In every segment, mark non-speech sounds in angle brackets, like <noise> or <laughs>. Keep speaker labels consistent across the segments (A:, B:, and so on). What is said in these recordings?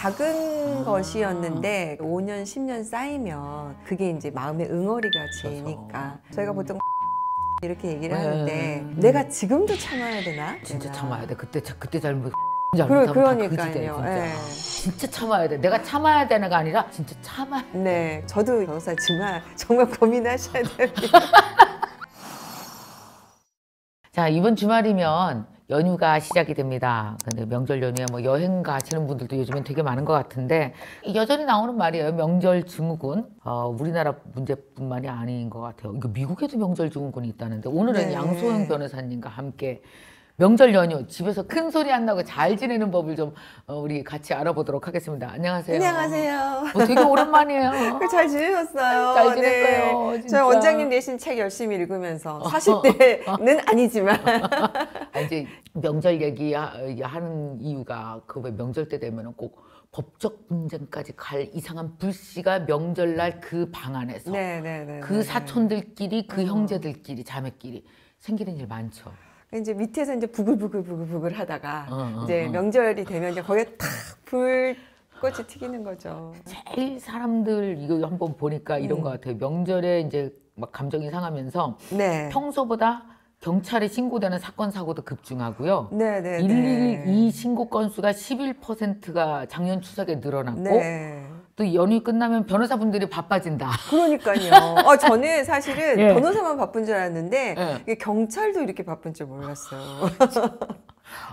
A: 작은 아. 것이었는데 5년, 10년 쌓이면 그게 이제 마음의 응어리가 지니까 그렇죠. 저희가 음. 보통 <laughs> 이렇게 얘기를 네. 하는데 음. 내가 지금도 참아야 되나?
B: 진짜 내가. 참아야 돼. 그때 그때 잘못 <laughs> 그러- 잘못하면 다 그지 돼. 그러요 진짜. 예. 진짜 참아야 돼. 내가 참아야 되는게 아니라 진짜 참아. 네, 저도 변호사지만 <laughs> 정말
A: 고민하셔야 돼요.
B: 자 이번 주말이면 연휴가 시작이 됩니다. 근데 명절 연휴에 뭐 여행 가시는 분들도 요즘엔 되게 많은 것 같은데 여전히 나오는 말이에요. 명절 증후군. 어, 우리나라 문제뿐만이 아닌 것 같아요. 이거 미국에도 명절 증후군이 있다는데 오늘은 네. 양소영 변호사님과 함께 명절 연휴 집에서 큰 소리 안 나고 잘 지내는 법을 좀 어, 우리 같이 알아보도록 하겠습니다. 안녕하세요. 안녕하세요.
A: 어, 되게 오랜만이에요. <laughs> 잘 지내셨어요. 잘 지냈어요. 네. 저 원장님 대신책 열심히 읽으면서
B: 40대는 어, 어, 어. <laughs> 아니지만 아, 이제 명절 얘기하는 이유가 그 왜 명절 때 되면은 꼭 법적 분쟁까지 갈 이상한 불씨가 명절날 그 방 안에서 네네네, 네, 네, 그 네, 사촌들끼리 그 음. 형제들끼리 자매끼리 생기는 일 많죠. 이제
A: 밑에서 이제 부글부글 부글부글 하다가 어, 어, 이제 어, 명절이 되면 이제 거기에 탁 불꽃이 튀기는 거죠.
B: 제일 사람들 이거 한번 보니까 이런 음. 것 같아요. 명절에 이제 막 감정이 상하면서 네.
A: 평소보다
B: 경찰에 신고되는 사건 사고도 급증하고요. 네, 네, 112 신고 건수가 11%가 작년
A: 추석에 늘어났고 네.
B: 또 연휴 끝나면 변호사분들이 바빠진다. 그러니까요. <laughs> 어, 저는 사실은 예. 변호사만
A: 바쁜 줄 알았는데 예. 경찰도 이렇게 바쁜 줄 몰랐어요.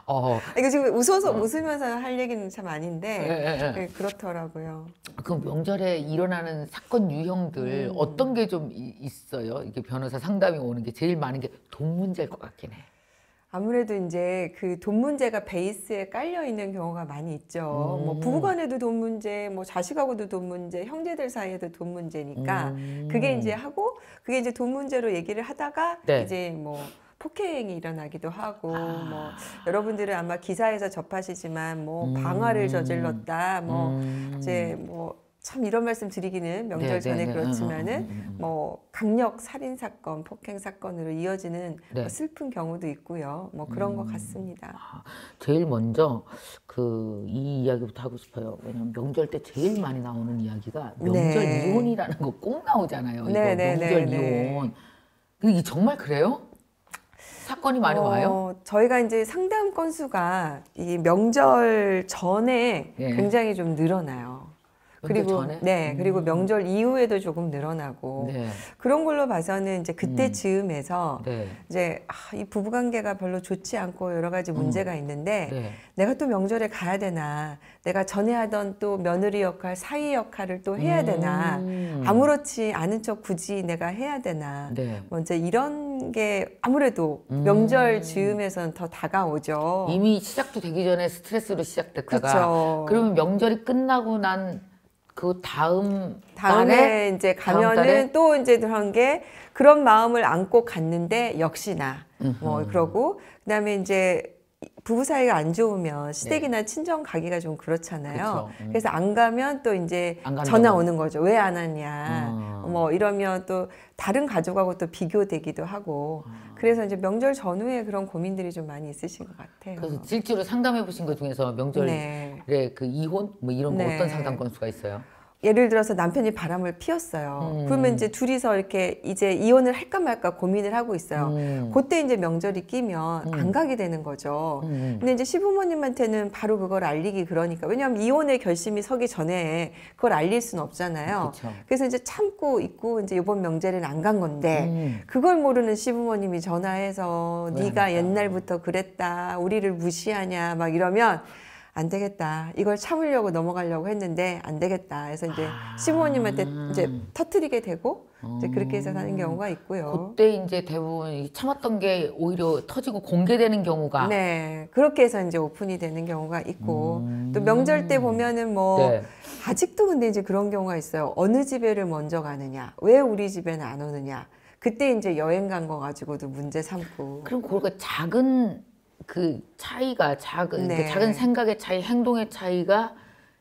A: 어. <laughs> 이거 지금 웃어서 어. 웃으면서 할 얘기는 참 아닌데 예, 예, 예. 예 그렇더라고요.
B: 그 명절에 일어나는 사건 유형들 음. 어떤 게 좀 있어요? 이게 변호사 상담이 오는 게 제일 많은 게 돈 문제일 것 같긴 해.
A: 아무래도 이제 그 돈 문제가 베이스에 깔려 있는 경우가 많이 있죠. 뭐 음. 뭐 부부간에도 돈 문제, 뭐 자식하고도 돈 문제, 형제들 사이에도 돈 문제니까 음. 그게 이제 하고 그게 이제 돈 문제로 얘기를 하다가 네. 이제 뭐 폭행이 일어나기도 하고 아. 뭐 여러분들은 아마 기사에서 접하시지만 뭐 음. 방화를 저질렀다, 뭐 음. 이제 뭐참 이런 말씀 드리기는 명절 전에 네, 네, 네. 그렇지만은 음, 음, 음, 뭐 강력 살인 사건, 폭행 사건으로 이어지는 뭐 슬픈 경우도 있고요. 뭐 그런 음. 것 같습니다. 아,
B: 제일 먼저 그 이 이야기부터 하고 싶어요. 왜냐면 명절 때 제일 많이 나오는 이야기가 명절 네. 이혼이라는 거 꼭 나오잖아요. 이거 네, 명절 이혼. 이게 정말 그래요?
A: 사건이 많이 어, 와요? 저희가 이제 상담 건수가 이 명절 전에 예. 굉장히 좀 늘어나요. 그리고 전에? 네 음. 그리고 명절 이후에도 조금 늘어나고 네. 그런 걸로 봐서는 이제 그때 음. 즈음에서 네. 이제 아, 이 부부관계가 별로 좋지 않고 여러 가지 음. 문제가 음. 있는데 네. 내가 또 명절에 가야 되나 내가 전에 하던 또 며느리 역할 사위 역할을 또 해야 되나 음. 아무렇지 않은 척 굳이 내가 해야 되나 먼저 네. 뭐 이런 게 아무래도 명절 즈음에서는 더 다가오죠 이미 시작도 되기 전에 스트레스로 시작됐다가 그렇 그러면
B: 명절이 끝나고 난
A: 그 다음 다에 이제 가면은 또 이제 그런 게 그런 마음을 안고 갔는데 역시나 뭐 그러고 그다음에 이제 부부 사이가 안 좋으면 네. 시댁이나 네. 친정 가기가 좀 그렇잖아요. 음. 그래서 안 가면 또 이제 전화 오는 거죠. 왜 안 왔냐. 음. 뭐 이러면 또 다른 가족하고 또 비교되기도 하고. 음. 그래서 이제 명절 전후에 그런 고민들이 좀 많이 있으신 것 같아요. 그래서 실제로 상담해 보신
B: 것 중에서 명절에 네. 그 이혼 뭐 이런 거 네. 어떤 상담 건수가 있어요?
A: 예를 들어서 남편이 바람을 피웠어요. 음. 그러면 이제 둘이서 이렇게 이제 이혼을 할까 말까 고민을 하고 있어요. 음. 그때 이제 명절이 끼면 음. 안 가게 되는 거죠. 음. 음. 근데 이제 시부모님한테는 바로 그걸 알리기 그러니까 왜냐하면 이혼의 결심이 서기 전에 그걸 알릴 수는 없잖아요. 그쵸. 그래서 이제 참고 있고 이제 이번 명절에는 안 간 건데 음. 그걸 모르는 시부모님이 전화해서 그러니까. 네가 옛날부터 그랬다 우리를 무시하냐 막 이러면 안 되겠다. 이걸 참으려고 넘어가려고 했는데 안 되겠다. 그래서 이제 아. 시부모님한테 이제 터트리게 되고 이제 그렇게 해서 사는 음. 경우가 있고요. 그때 이제 대부분 참았던 게 오히려 터지고 공개되는 경우가 네 그렇게 해서 이제 오픈이 되는 경우가 있고 음. 또 명절 때 보면은 뭐 네. 아직도 근데 이제 그런 경우가 있어요. 어느 집에를 먼저 가느냐, 왜 우리 집에는 안 오느냐. 그때 이제 여행 간 거 가지고도 문제 삼고. 그럼 그거 작은 그 차이가 작은 그러니까 네. 그 작은 생각의 차이, 행동의 차이가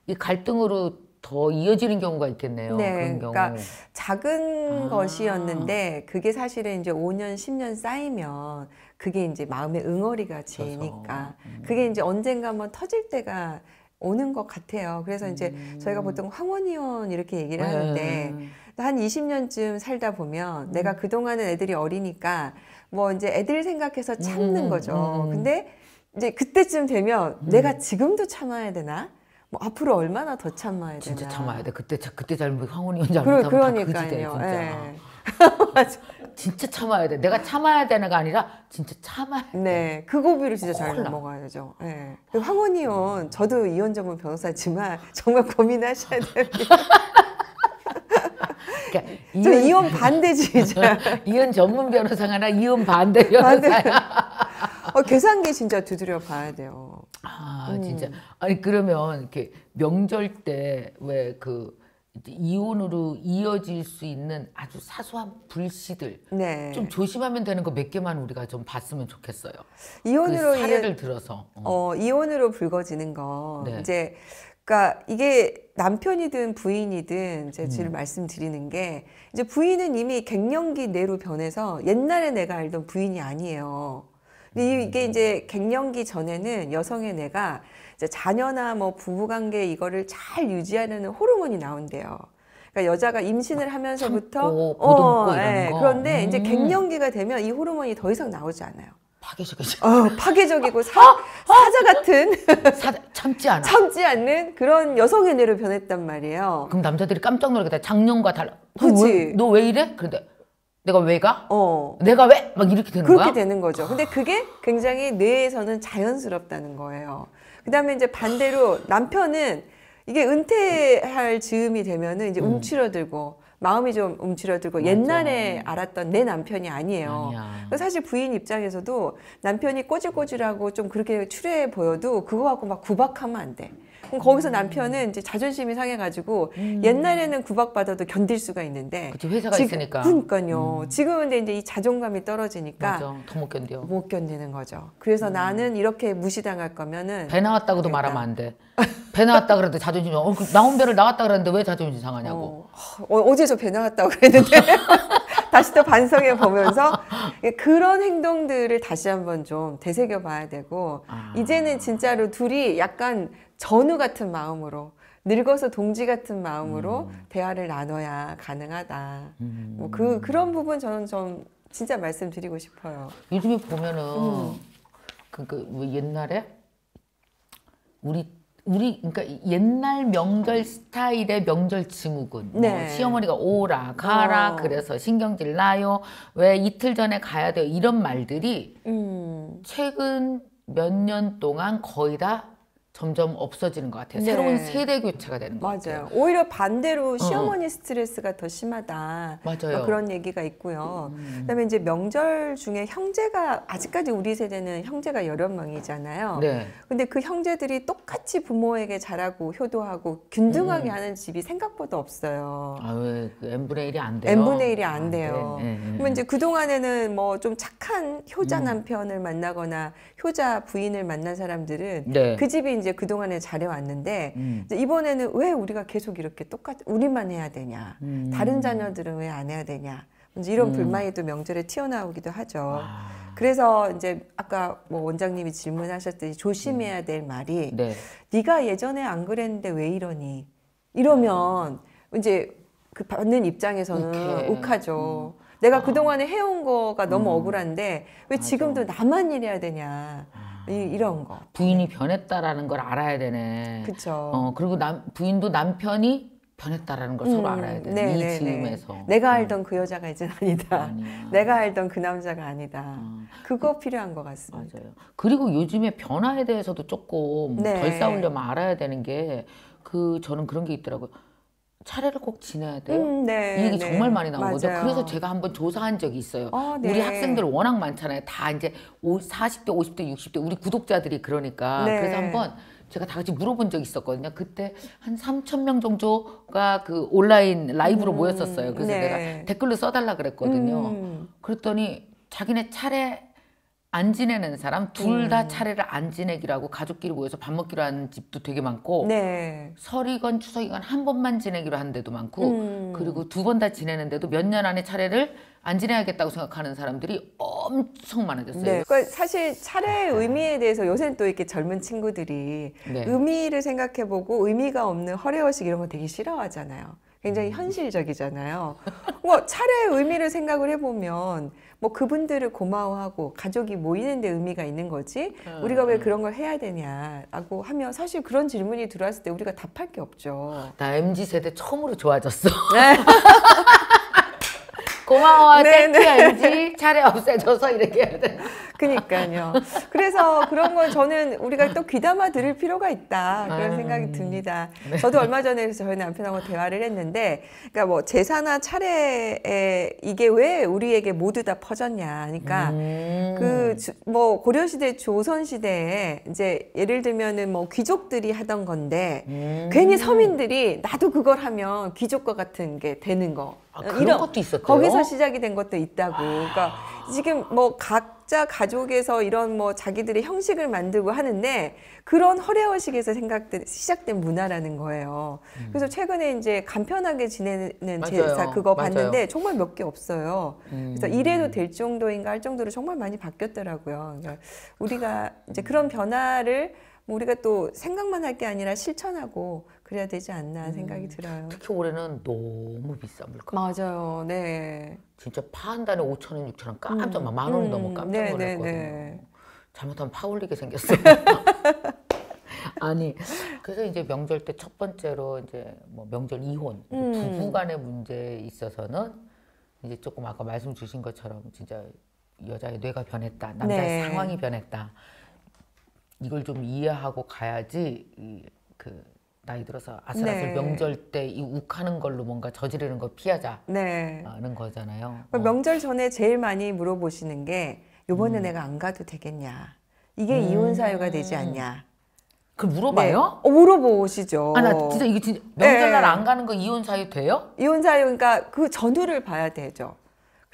A: 이 갈등으로 더 이어지는 경우가 있겠네요. 네, 그런 그러니까 경우. 그러니까 작은 아. 것이었는데 그게 사실은 이제 5년, 10년 쌓이면 그게 이제 마음의 응어리가 지니까 그렇죠. 음. 그게 이제 언젠가 한번 터질 때가 오는 것 같아요. 그래서 이제 음. 저희가 보통 황혼이혼 이렇게 얘기를 하는데 음. 한 20년쯤 살다 보면 내가 음. 그동안은 애들이 어리니까 뭐 이제 애들 생각해서 참는 음, 거죠. 음, 음. 근데 이제 그때쯤 되면 음. 내가 지금도 참아야 되나? 뭐 앞으로 얼마나 더 참아야 진짜 되나? 진짜 참아야 돼. 그때 그때 잘못 황혼이 혼자 못 그러, 그러니까요. 다 그지 돼 진짜. 네. <laughs> 맞아. 진짜 참아야 돼. 내가
B: 참아야 되는가 아니라 진짜 참아야
A: 돼. 네, 그 고비를 진짜 잘 넘어가야 되죠. 네. 예. 황혼이혼 저도 이혼전문 변호사지만 정말 고민하셔야 <laughs> 됩니다. 그러니까 이혼, 이혼
B: 반대주의자. <laughs> 이혼 전문 변호사가 아니라 이혼 반대 변호사야. 어, 계산기 진짜 두드려 봐야 돼요. 아, 음. 진짜. 아니, 그러면 이렇게 명절 때 왜 그 이혼으로 이어질 수 있는 아주 사소한 불씨들 네. 좀 조심하면 되는 거 몇 개만 우리가 좀 봤으면 좋겠어요. 그 이혼으로 그 사례를 이은, 들어서 어.
A: 어. 이혼으로 불거지는 거 네. 이제 그러니까 이게 남편이든 부인이든 이제 음. 지금 음. 말씀드리는 게 이제 부인은 이미 갱년기 내로 변해서 옛날에 내가 알던 부인이 아니에요. 근데 이게 음. 이제 갱년기 전에는 여성의 내가 이제 자녀나 뭐 부부관계 이거를 잘 유지하려는 호르몬이 나온대요. 그러니까 여자가 임신을 하면서부터 참고, 어, 예. 그런데 음. 이제 갱년기가 되면 이 호르몬이 더 이상 나오지 않아요. 파괴적이죠. 어, 파괴적이고 사, 어, 어, 자 같은 <laughs> 사, 참지 않아. 참지 않는 그런
B: 여성의 뇌로 변했단 말이에요. 그럼 남자들이 깜짝 놀라겠다. 작년과 달라. 그렇지. 너왜 이래?
A: 그런데 내가 왜 가? 어. 내가 왜? 막 이렇게 되는 그렇게 거야? 그렇게 되는 거죠. 근데 그게 굉장히 뇌에서는 자연스럽다는 거예요. 그다음에 이제 반대로 남편은 이게 은퇴할 즈음이 되면은 이제 음. 움츠러들고 마음이 좀움츠러들고 맞아. 옛날에 알았던 내 남편이 아니에요. 아니야. 사실 부인 입장에서도 남편이 꼬질꼬질하고 좀 그렇게 추해 보여도 그거갖고막 구박하면 안 돼. 그럼 거기서 음. 남편은 이제 자존심이 상해가지고 음. 옛날에는 구박받아도 견딜 수가 있는데 그치, 회사가 지금, 있으니까 그러니까요. 음. 지금은 이제 이 자존감이 떨어지니까 더 못 견뎌. 못 견디는 거죠. 그래서 음. 나는 이렇게 무시당할 거면은 배 나왔다고도 그러니까. 말하면 안 돼. 배 나왔다 그랬는데
B: 자존심 상. 어, 나온 배를 나왔다 그랬는데 왜 자존심 상하냐고. 어, 어 제저 배 나왔다고 그랬는데
A: <laughs> 다시 또 반성해 보면서 예, 그런 행동들을 다시 한번 좀 되새겨 봐야 되고 아. 이제는 진짜로 둘이 약간 전우 같은 마음으로 늙어서 동지 같은 마음으로 음. 대화를 나눠야 가능하다. 뭐 그, 음. 뭐그 그런 부분 저는 좀 진짜 말씀드리고 싶어요.
B: 요즘에 보면은 음. 그뭐 그, 옛날에 우리 우리 그러니까 옛날 명절 스타일의 명절 증후군. 뭐 네. 뭐 시어머니가 오라 가라 어. 그래서 신경질 나요. 왜 이틀 전에 가야 돼요. 이런 말들이 음. 최근 몇 년 동안 거의 다 점점 없어지는 것 같아요. 네. 새로운 세대
A: 교체가 되는 것 맞아요. 같아요. 오히려 반대로 어. 시어머니 어. 스트레스가 더 심하다. 맞아요. 그런 얘기가 있고요. 음. 그다음에 이제 명절 중에 형제가 아직까지 우리 세대는 형제가 여러 명이잖아요. 네. 근데 그 형제들이 똑같이 부모에게 잘하고 효도하고 균등하게 음. 하는 집이 생각보다 없어요. 아왜 n분의 1이 안 돼요? n분의 일이안 돼요. 아, 네, 네, 그러면 이제 그 동안에는 뭐 좀 착한 효자 음. 남편을 만나거나 효자 부인을 만난 사람들은 네. 그 집이 이제 이제 그동안에 잘해왔는데 음. 이번에는 왜 우리가 계속 이렇게 똑같 우리만 해야 되냐 음. 다른 자녀들은 왜 안 해야 되냐 이런 음. 불만이 또 명절에 튀어나오기도 하죠. 아. 그래서 이제 아까 뭐 원장님이 질문하셨듯이 조심해야 될 말이 네. 네가 예전에 안 그랬는데 왜 이러니 이러면 이제 그 받는 입장에서는 욱하죠 음. 내가 아. 그동안에 해온 거가 너무 음. 억울한데 왜 맞아. 지금도 나만 일해야 되냐. 아. 이, 이런 거. 부인이 변했다라는 걸 알아야 되네. 그렇죠. 어, 그리고 남,
B: 부인도 남편이 변했다라는 걸 음, 서로 알아야 되 네, 이 네, 네. 지음에서.
A: 내가 음. 알던 음. 그 여자가 이제 아니다. 아니야. 내가 알던 그 남자가 아니다. 음. 그거 필요한 것 같습니다. 맞아요. 그리고 요즘에 변화에
B: 대해서도 조금 네. 덜 싸우려면
A: 알아야 되는 게
B: 그 저는 그런 게 있더라고요. 차례를 꼭 지내야 돼요. 음, 네, 이 얘기 네. 정말 많이 나오거든요. 그래서 제가 한번 조사한 적이 있어요. 어, 네. 우리 학생들 워낙 많잖아요. 다 이제 40대, 50대, 60대 우리 구독자들이 그러니까 네. 그래서 한번 제가 다 같이 물어본 적이 있었거든요. 그때 한 3천 명 정도가 그 온라인 라이브로 음, 모였었어요. 그래서 네. 내가 댓글로 써달라 그랬거든요. 음. 그랬더니 자기네 차례 안 지내는 사람 둘다 음. 차례를 안지내기라고 가족끼리 모여서 밥 먹기로 하는 집도 되게 많고 네. 설이건 추석이건 한 번만 지내기로 한 데도 많고 음. 그리고 두 번 다 지내는데도 몇 년 안에 차례를 안 지내야겠다고 생각하는 사람들이 엄청 많아졌어요. 네. 그러니까
A: 사실 차례의 의미에 대해서 요새는 또 이렇게 젊은 친구들이 네. 의미를 생각해보고 의미가 없는 허례허식 이런 거 되게 싫어하잖아요. 굉장히 현실적이잖아요. 뭐 차례의 의미를 생각을 해보면 뭐 그분들을 고마워하고 가족이 모이는 데 의미가 있는 거지 음. 우리가 왜 그런 걸 해야 되냐라고 하면 사실 그런 질문이 들어왔을 때 우리가 답할 게 없죠. 나 MZ 세대 처음으로 좋아졌어. 네. <laughs> 고마워, 네, 땡큐 MZ 네. 차례 없애줘서 이렇게 해야 돼. 그니까요. 그래서 그런 건 저는 우리가 또 귀담아 들을 필요가 있다 그런 아. 생각이 듭니다. 네. 저도 얼마 전에 저희 남편하고 대화를 했는데, 그러니까 뭐 재산화 차례에 이게 왜 우리에게 모두 다 퍼졌냐, 그러니까 음. 그뭐 고려 시대, 조선 시대에 이제 예를 들면은 뭐 귀족들이 하던 건데 음. 괜히 서민들이 나도 그걸 하면 귀족과 같은 게 되는 거. 아, 어, 그런 이런 것도 있었대요. 거기서 시작이 된 것도 있다고. 그러니까 지금 뭐 각자 가족에서 이런 뭐 자기들의 형식을 만들고 하는데 그런 허례허식에서 생각된 시작된 문화라는 거예요. 음. 그래서 최근에 이제 간편하게 지내는 제사 그거 맞아요. 봤는데 정말 몇 개 없어요. 음. 그래서 이래도 될 정도인가 할 정도로 정말 많이 바뀌었더라고요. 그러니까 우리가 이제 그런 변화를 뭐 우리가 또 생각만 할 게 아니라 실천하고 그래야 되지 않나 생각이 음. 들어요. 특히 올해는
B: 너무 비싼
A: 물가. 맞아요. 네.
B: 진짜 파 한 단에 5천 원, 6천 원
A: 깜짝 막만 원이 넘어 깜짝 네, 네, 놀랐거든요. 네, 잘못하면
B: 파 올리게 생겼어요. <laughs> 아니 그래서 이제 명절 때 첫 번째로 이제 뭐 명절 이혼 음. 부부간의 문제에 있어서는 이제 조금 아까 말씀 주신 것처럼 진짜 여자의 뇌가 변했다 남자의 네. 상황이 변했다 이걸 좀 이해하고 가야지 그 나이 들어서 아슬아슬 네. 명절 때 이 욱하는 걸로 뭔가 저지르는 거 피하자라는 네. 거잖아요.
A: 어. 명절 전에 제일 많이 물어보시는 게 요번에 음. 내가 안 가도 되겠냐. 이게 음. 이혼 사유가 되지 않냐. 그 물어봐요? 네. 어, 물어보시죠. 아, 나 진짜 이게 진짜 명절날 네. 안 가는 거 이혼 사유 돼요? 이혼 사유, 그러니까 그 전후를 봐야 되죠.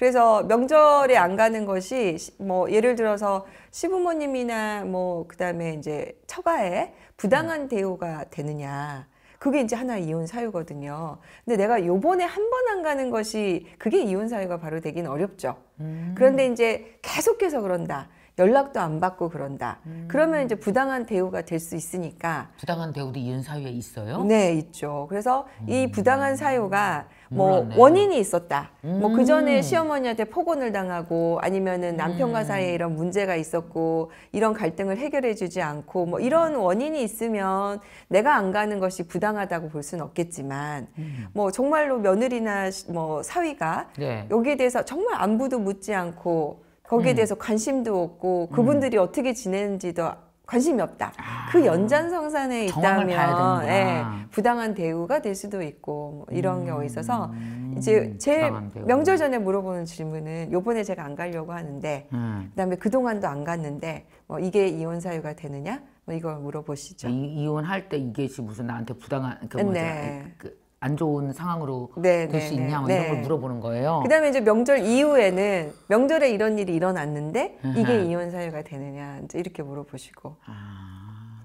A: 그래서 명절에 안 가는 것이 뭐 예를 들어서 시부모님이나 뭐 그다음에 이제 처가에 부당한 대우가 되느냐. 그게 이제 하나의 이혼 사유거든요. 근데 내가 요번에 한 번 안 가는 것이 그게 이혼 사유가 바로 되긴 어렵죠. 음. 그런데 이제 계속해서 그런다. 연락도 안 받고 그런다. 음. 그러면 이제 부당한 대우가 될 수 있으니까. 부당한 대우도 이혼 사유에 있어요? 네, 있죠. 그래서 음. 이 부당한 사유가 뭐 몰랐네. 원인이 있었다. 뭐 음. 뭐그 전에 시어머니한테 폭언을 당하고 아니면은 남편과 음. 사이에 이런 문제가 있었고 이런 갈등을 해결해 주지 않고 뭐 이런 원인이 있으면 내가 안 가는 것이 부당하다고 볼 수는 없겠지만 음. 뭐 정말로 며느리나 뭐 사위가 네. 여기에 대해서 정말 안부도 묻지 않고 거기에 음. 대해서 관심도 없고 그분들이 음. 어떻게 지내는지도 관심이 없다. 아, 그 연장성산에 있다면 예, 부당한 대우가 될 수도 있고 뭐 이런 음, 경우 있어서 이제 제 명절 전에 물어보는 질문은 요번에 제가 안 가려고 하는데 음. 그다음에 그동안도 안 갔는데 뭐 이게 이혼 사유가 되느냐? 뭐 이걸 물어보시죠. 이, 혼할때 이게 무슨 나한테 부당한
B: 그 뭐지? 네. 아, 그, 안 좋은 상황으로 네, 될수 네, 있냐 뭐 네, 이런 걸 물어보는 거예요. 그다음에 이제
A: 명절 이후에는 명절에 이런 일이 일어났는데 이게 이혼 사유가 되느냐 이제 이렇게 물어보시고. 아,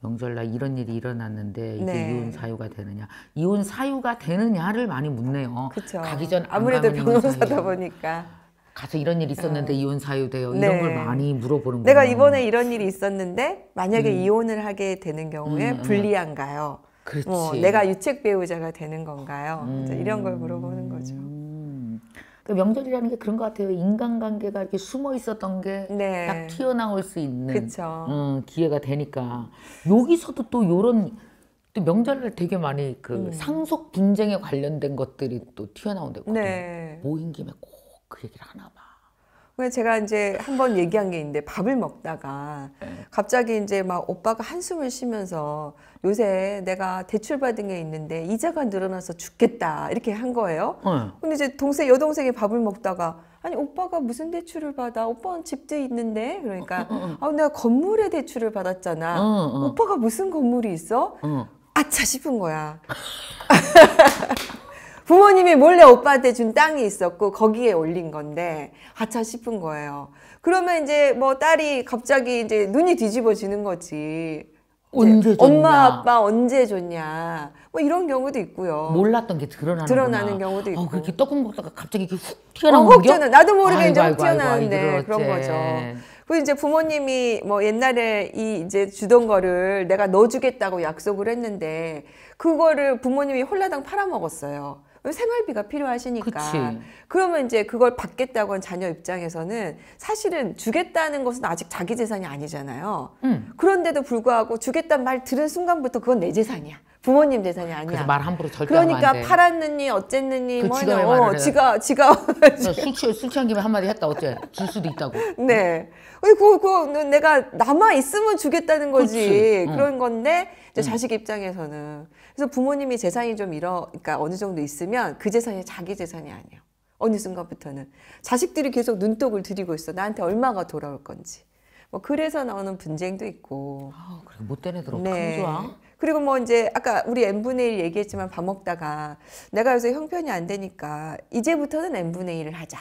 B: 명절날 이런 일이 일어났는데 이게 네. 이혼 사유가 되느냐 이혼 사유가 되느냐를 많이 묻네요. 그쵸. 가기 전 아무래도 변호사다
A: 보니까.
B: 가서 이런 일이 있었는데 어. 이혼 사유돼요. 이런 네. 걸 많이 물어보는 거예요. 내가 이번에
A: 이런 일이 있었는데 만약에 음. 이혼을 하게 되는 경우에 음, 음. 불리한가요? 어, 내가 유책 배우자가 되는 건가요? 음. 이런 걸 물어보는 거죠. 음.
B: 그 명절이라는 게 그런 것 같아요. 인간관계가 이렇게 숨어 있었던 게딱 네. 튀어나올 수 있는 음, 기회가 되니까 여기서도 또 이런 또 명절날 되게 많이 그 음. 상속 분쟁에 관련된 것들이 또 튀어나온다고
A: 네.
B: 모인 김에 꼭 그 얘기를 하나 봐.
A: 제가 이제 한 번 얘기한 게 있는데 밥을 먹다가 네. 갑자기 이제 막 오빠가 한숨을 쉬면서 요새 내가 대출받은 게 있는데 이자가 늘어나서 죽겠다 이렇게 한 거예요. 어. 근데 이제 동생 여동생이 밥을 먹다가 아니 오빠가 무슨 대출을 받아? 오빠는 집도 있는데 그러니까 어, 어, 어, 어. 아 내가 건물에 대출을 받았잖아. 어, 오빠가 무슨 건물이 있어? 아차 싶은 거야. <laughs> 부모님이 몰래 오빠한테 준 땅이 있었고 거기에 올린 건데 하차 싶은 거예요. 그러면 이제 뭐 딸이 갑자기 이제 눈이 뒤집어지는 거지. 언제 줬냐. 엄마 아빠 언제 줬냐 뭐 이런 경우도 있고요.
B: 몰랐던 게 드러나는 드러나는
A: 경우도 있고. 어, 그렇게
B: 떡국 먹다가 갑자기
A: 이렇게 훅 어, 튀어나온 거. 튀어나 나도 모르게 아이고, 이제 훅 튀어나는데 그런 거죠. 그리고 이제 부모님이 뭐 옛날에 이 이제 주던 거를 내가 넣어주겠다고 약속을 했는데 그거를 부모님이 홀라당 팔아먹었어요. 어, 생활비가 필요하시니까. 그치. 그러면 이제 그걸 받겠다고 한 자녀 입장에서는 사실은 주겠다는 것은 아직 자기 재산이 아니잖아요. 음. 그런데도 불구하고 주겠다는 말 들은 순간부터 그건 내 재산이야. 부모님 재산이 아니야. 말
B: 함부로 절대 그러니까
A: 팔았느니 어쨌느니 그뭐냐가 어, 지가 지가 술 취, 술 취한 김에 한마디 했다 어째 줄 수도 있다고. 네. 근데 어, 그거, 그거 그 내가 남아 있으면 주겠다는 거지 그치. 그런 건데 이 자식 입장에서는 그래서 부모님이 재산이 좀이어 그러니까 어느 정도 있으면 그 재산이 자기 재산이 아니에요. 어느 순간부터는 자식들이 계속 눈독을 들이고 있어. 나한테 얼마가 돌아올 건지. 뭐 그래서 나오는 분쟁도 있고. 아, 그래
B: 못된 애들은 네. 강조
A: 그리고 뭐 이제 아까 우리 n분의 1 얘기했지만 밥 먹다가 내가 여기서 형편이 안 되니까 이제부터는 n분의 1을 하자.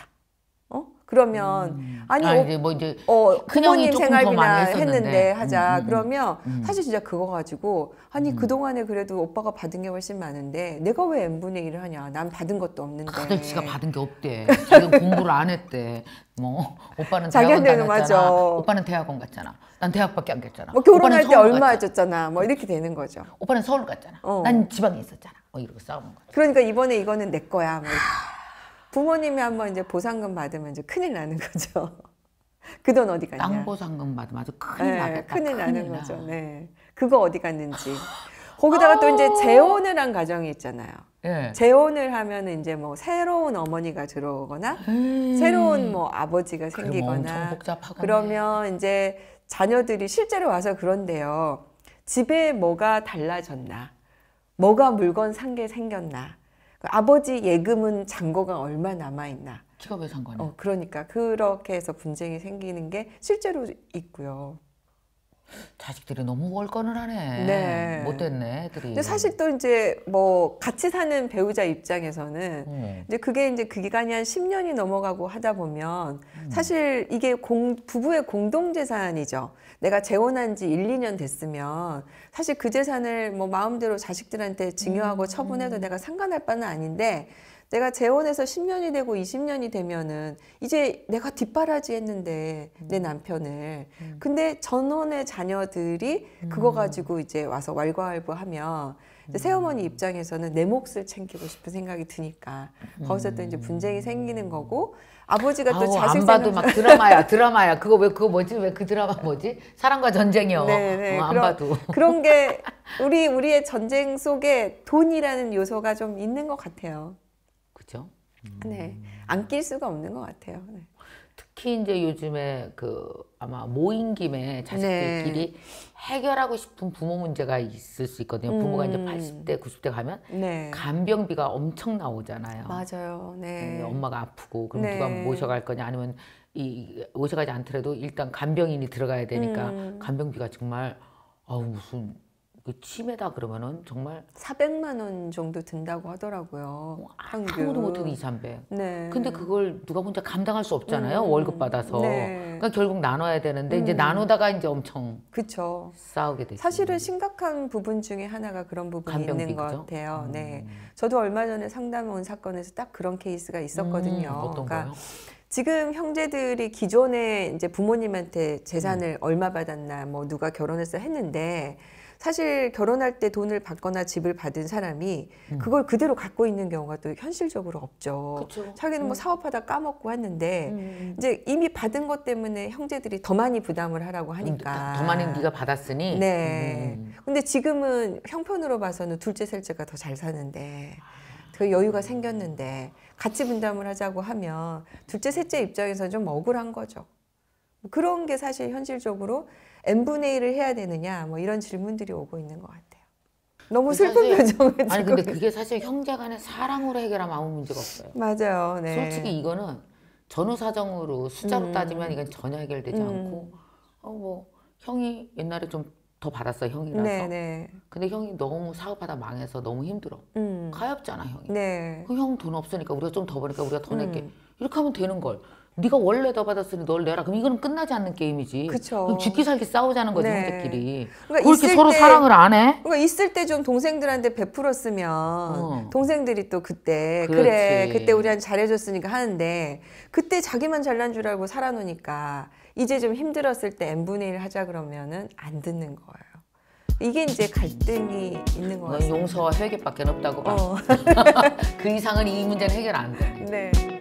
A: 그러면 음. 아니, 아니 어, 뭐
B: 이제 어, 부모님 생활비나 했는데 하자 음, 음, 음.
A: 그러면 음. 사실 진짜 그거 가지고 아니 음. 그동안에 그래도 오빠가 받은 게 훨씬 많은데 내가 왜 n분의 1을 하냐 난 받은 것도 없는데 근데
B: 지가 받은 게 없대 지금 공부를 안 했대 뭐 오빠는 자기한테는 맞아
A: 오빠는 대학원
B: 갔잖아 난 대학밖에 안 갔잖아 뭐 결혼할 때 얼마
A: 줬잖아 뭐 이렇게 되는 거죠 오빠는 서울 갔잖아 어. 난 지방에 있었잖아
B: 뭐 이러고 싸우는 거야
A: 그러니까 이번에 이거는 내 거야 뭐. 부모님이 한번 이제 보상금 받으면 이제 큰일 나는 거죠. <laughs> 그 돈 어디 갔냐? 땅보상금 받으면 아주 큰일 네, 나겠다. 큰일, 큰일 나는 나. 거죠. 네. 그거 어디 갔는지. 거기다가 또 아. 이제 재혼을 한 가정이 있잖아요. 예. 재혼을 하면 이제 뭐 새로운 어머니가 들어오거나 음. 새로운 뭐 아버지가 뭐 생기거나 그러면 이제 자녀들이 실제로 와서 그런데요. 집에 뭐가 달라졌나? 뭐가 물건 산 게 생겼나? 그 아버지 예금은 잔고가 얼마 남아있나. 제가 왜상관이 어, 그러니까 그렇게 해서 분쟁이 생기는 게 실제로 있고요.
B: 자식들이 너무 월권을 하네. 네. 못됐네, 애들이. 근데 사실
A: 또 이제 뭐 같이 사는 배우자 입장에서는 음. 이제 그게 이제 그 기간이 한 10년이 넘어가고 하다 보면 음. 사실 이게 공, 부부의 공동 재산이죠. 내가 재혼한 지 1, 2년 됐으면 사실 그 재산을 뭐 마음대로 자식들한테 증여하고 음. 처분해도 내가 상관할 바는 아닌데 내가 재혼해서 10년이 되고 20년이 되면은 이제 내가 뒷바라지 했는데 음. 내 남편을 음. 근데 전혼의 자녀들이 음. 그거 가지고 이제 와서 왈가왈부하면 음. 새어머니 입장에서는 내 몫을 챙기고 싶은 생각이 드니까 음. 거기서 또 이제 분쟁이 생기는 거고 아버지가 또 자식 안 봐도 막 드라마야 <laughs> 드라마야 그거 왜 그거 뭐지 왜 그 드라마 뭐지 사랑과 전쟁이요 네네, 네, 어, 안 그런, 봐도 그런 게 <laughs> 우리 우리의 전쟁 속에 돈이라는 요소가 좀 있는 것 같아요. 그죠? 음. 네, 안 낄 수가 없는 것 같아요. 네. 특히 이제 요즘에 그 아마 모인
B: 김에 자식들끼리 네. 해결하고 싶은 부모 문제가 있을 수 있거든요. 부모가 이제 80대, 음. 90대 가면 네. 간병비가 엄청 나오잖아요.
A: 맞아요. 네. 네 엄마가
B: 아프고 그럼 네. 누가 모셔갈 거냐 아니면 이 모셔가지 않더라도 일단 간병인이 들어가야 되니까 음. 간병비가 정말 아우 무슨 그 치매다 그러면은 정말
A: 400만 원 정도 든다고 하더라고요. 아무도 못해 2, 300. 네. 근데
B: 그걸 누가 혼자 감당할 수 없잖아요. 음. 월급 받아서. 네. 그러니까 결국 나눠야 되는데 음. 이제 나누다가 이제 엄청 그쵸. 싸우게 되죠. 사실은
A: 심각한 부분 중에 하나가 그런 부분이 간병비, 있는 것 그죠? 같아요. 음. 네. 저도 얼마 전에 상담 온 사건에서 딱 그런 케이스가 있었거든요. 음, 어떤 그러니까 거요? 지금 형제들이 기존에 이제 부모님한테 재산을 음. 얼마 받았나 뭐 누가 결혼했어 했는데 사실 결혼할 때 돈을 받거나 집을 받은 사람이 음. 그걸 그대로 갖고 있는 경우가 또 현실적으로 없죠. 자기는 뭐 음. 사업하다 까먹고 했는데 음, 음. 이제 이미 받은 것 때문에 형제들이 더 많이 부담을 하라고 하니까 아, 더 많이 네가 받았으니. 네. 음. 근데 지금은 형편으로 봐서는 둘째 셋째가 더 잘 사는데 아. 그 여유가 생겼는데 같이 분담을 하자고 하면 둘째 셋째 입장에서 좀 억울한 거죠. 뭐 그런 게 사실 현실적으로 n분의 1을 해야 되느냐 뭐 이런 질문들이 오고 있는 것 같아요. 너무 슬픈 표정을 지금. 아니 근데 그게
B: 사실 형제 간에 사랑으로 해결하면 아무 문제가 없어요.
A: 맞아요. 네. 솔직히 이거는
B: 전후 사정으로 숫자로 음. 따지면 이건 전혀 해결되지 음. 않고 어뭐 형이 옛날에 좀 더 받았어 형이라서. 네네. 네. 근데 형이 너무 사업하다 망해서 너무 힘들어. 음. 가엾잖아 형이. 네. 형돈 없으니까 우리가 좀 더 버니까 우리가 더 낼게. 음. 이렇게 하면 되는 걸. 네가 원래 더 받았으니 널 내라. 그럼 이거는 끝나지 않는 게임이지. 그쵸. 그럼 죽기
A: 살기 싸우자는 거지 네.
B: 형제끼리. 그러니까 그렇게 서로 때, 사랑을 안 해?
A: 그러니까 있을 때 좀 동생들한테 베풀었으면 어. 동생들이 또 그때 그렇지. 그래 그때 우리한테 잘해줬으니까 하는데 그때 자기만 잘난 줄 알고 살아놓으니까 이제 좀 힘들었을 때 n 분의 1 하자 그러면은 안 듣는 거예요. 이게 이제 갈등이 있는 거예요. 용서와
B: 회개밖에 없다고 봐. 어. <laughs>
A: 그 이상은 이 문제는 해결
B: 안 돼. 네.